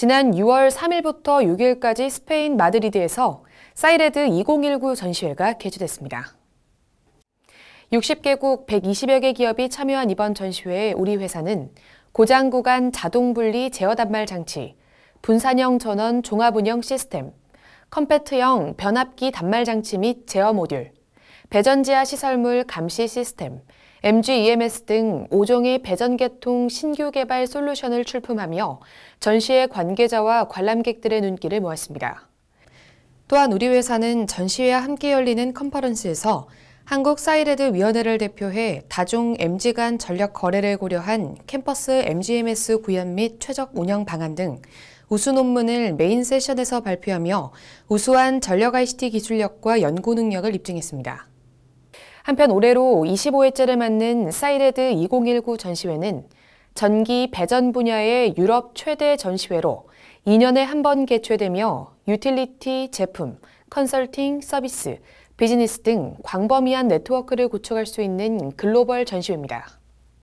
지난 6월 3일부터 6일까지 스페인 마드리드에서 사이레드 2019 전시회가 개최됐습니다. 60개국 120여 개 기업이 참여한 이번 전시회에 우리 회사는 고장 구간 자동 분리 제어 단말 장치, 분산형 전원 종합 운영 시스템, 컴패트형 변압기 단말 장치 및 제어 모듈, 배전지하 시설물 감시 시스템, MG-EMS 등 5종의 배전계통 신규 개발 솔루션을 출품하며 전시회 관계자와 관람객들의 눈길을 모았습니다. 또한 우리 회사는 전시회와 함께 열리는 컨퍼런스에서 한국 사이레드 위원회를 대표해 다중 MG 간 전력 거래를 고려한 캠퍼스 MGMS 구현 및 최적 운영 방안 등 우수 논문을 메인 세션에서 발표하며 우수한 전력 ICT 기술력과 연구 능력을 입증했습니다. 한편 올해로 25회째를 맞는 사이레드 2019 전시회는 전기 배전 분야의 유럽 최대 전시회로 2년에 한 번 개최되며 유틸리티 제품, 컨설팅 서비스, 비즈니스 등 광범위한 네트워크를 구축할 수 있는 글로벌 전시회입니다.